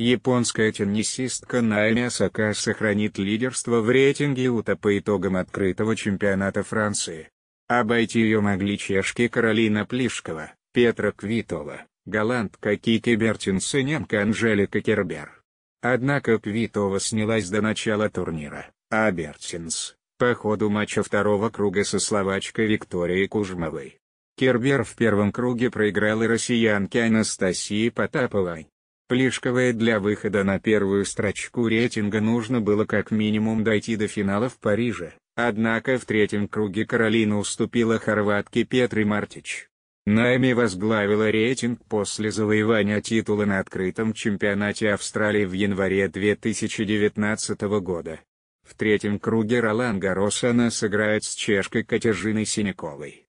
Японская теннисистка Наэми Осака сохранит лидерство в рейтинге УТА по итогам открытого чемпионата Франции. Обойти ее могли чешки Каролина Плишкова, Петра Квитова, голландка Кики немка Анжелика Кербер. Однако Квитова снялась до начала турнира, а Бертинс – по ходу матча второго круга со словачкой Викторией Кужмовой. Кербер в первом круге проиграла россиянке Анастасии Потаповой. Плишковой для выхода на первую строчку рейтинга нужно было как минимум дойти до финала в Париже, однако в третьем круге Каролина уступила хорватке Петре Мартич. Найми возглавила рейтинг после завоевания титула на открытом чемпионате Австралии в январе 2019 года. В третьем круге Ролан Гарос она сыграет с чешкой Катержиной Синяковой.